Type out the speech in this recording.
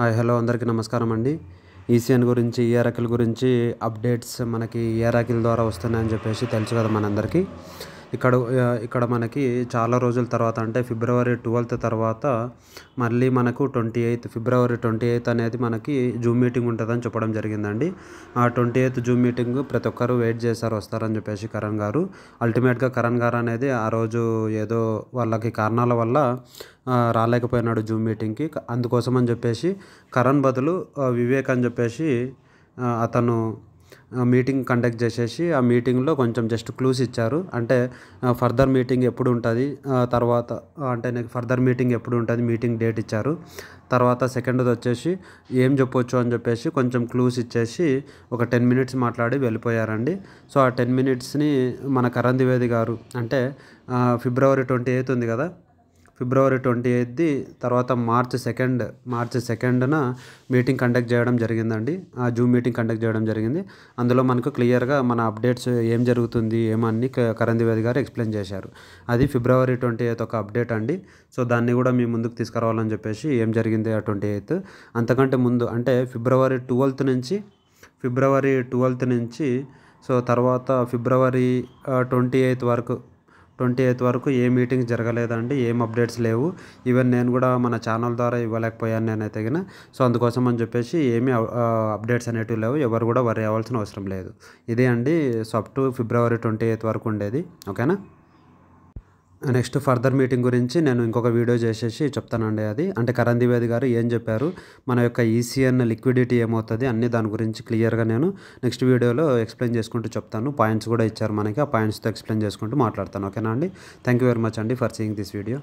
hi hello అందరికీ నమస్కారం అండి ఈసీఎన్ గురించి ఏఆర్ఎక్ఎల్ గురించి అప్డేట్స్ మనకి ఏఆర్ఎక్ఎల్ ద్వారా వస్తున్నాయని చెప్పేసి తెలుసు కదా మనందరికీ ఇక్కడ ఇక్కడ మనకి చాలా రోజుల తర్వాత అంటే ఫిబ్రవరి ట్వెల్త్ తర్వాత మళ్ళీ మనకు twenty eighth February twenty eighth అనేది మనకి జూమ్ మీటింగ్ ఉంటుందని చెప్పడం జరిగిందండి ఆ ట్వంటీ ఎయిత్ జూమ్ మీటింగ్ ప్రతి ఒక్కరు వెయిట్ చేశారు వస్తారని చెప్పేసి కరణ్ గారు అల్టిమేట్గా కరణ్ గారు అనేది ఆ రోజు ఏదో వాళ్ళకి కారణాల వల్ల రాలేకపోయినాడు జూమ్ మీటింగ్కి అందుకోసం అని చెప్పేసి కరణ్ బదులు వివేక్ అని చెప్పేసి అతను మీటింగ్ కండక్ట్ చేసేసి ఆ మీటింగ్లో కొంచెం జస్ట్ క్లూస్ ఇచ్చారు అంటే ఫర్దర్ మీటింగ్ ఎప్పుడు ఉంటుంది తర్వాత అంటే నాకు ఫర్దర్ మీటింగ్ ఎప్పుడు ఉంటుంది మీటింగ్ డేట్ ఇచ్చారు తర్వాత సెకండ్ది వచ్చేసి ఏం చెప్పొచ్చు అని చెప్పేసి కొంచెం క్లూస్ ఇచ్చేసి ఒక టెన్ మినిట్స్ మాట్లాడి వెళ్ళిపోయారండి సో ఆ టెన్ మినిట్స్ని మన కరణ్ ద్వివేది గారు అంటే ఫిబ్రవరి ట్వంటీ ఎయిత్ ఉంది కదా ఫిబ్రవరి ట్వంటీ ఎయిత్ది తర్వాత మార్చ్ సెకండ్ మార్చ్ సెకండ్న మీటింగ్ కండక్ట్ చేయడం జరిగిందండి ఆ జూమ్ మీటింగ్ కండక్ట్ చేయడం జరిగింది అందులో మనకు క్లియర్గా మన అప్డేట్స్ ఏం జరుగుతుంది కరణ్ కరందివేది గారు ఎక్స్ప్లెయిన్ చేశారు అది ఫిబ్రవరి ట్వంటీ ఎయిత్ ఒక అప్డేట్ అండి సో దాన్ని కూడా మీ ముందుకు తీసుకురావాలని చెప్పేసి ఏం జరిగింది ఆ ట్వంటీ ఎయిత్ అంతకంటే ముందు అంటే ఫిబ్రవరి ట్వెల్త్ నుంచి ఫిబ్రవరి ట్వెల్త్ నుంచి సో తర్వాత ఫిబ్రవరి ట్వంటీ ఎయిత్ వరకు ట్వంటీ ఎయిత్ వరకు ఏ మీటింగ్ జరగలేదండి ఏం అప్డేట్స్ లేవు ఈవెన్ నేను కూడా మన ఛానల్ ద్వారా ఇవ్వలేకపోయాను నేనైతే గిన సో అందుకోసం అని చెప్పేసి ఏమీ అప్డేట్స్ అనేటివి లేవు ఎవరు కూడా వరి అవ్వాల్సిన అవసరం లేదు ఇదే అండి so up to February twenty eighth వరకు ఉండేది ఓకేనా నెక్స్ట్ ఫర్దర్ మీటింగ్ గురించి నేను ఇంకొక వీడియో చేసేసి చెప్తానండి అది అంటే కరణ్ ద్వివేది గారు ఏం చెప్పారు మన యొక్క ఈసీఎన్ e లిక్విడిటీ ఏమవుతుంది అన్ని దాని గురించి క్లియర్గా నేను నెక్స్ట్ వీడియోలో ఎక్స్ప్లెయిన్ చేసుకుంటూ చెప్తాను పాయింట్స్ కూడా ఇచ్చారు మనకి ఆ పాయింట్స్తో ఎక్స్ప్లెయిన్ చేసుకుంటూ మాట్లాడతాను ఓకేనా అండి థ్యాంక్ యూ వెరీ మచ్ అండి ఫర్ సీయింగ్ దిస్ వీడియో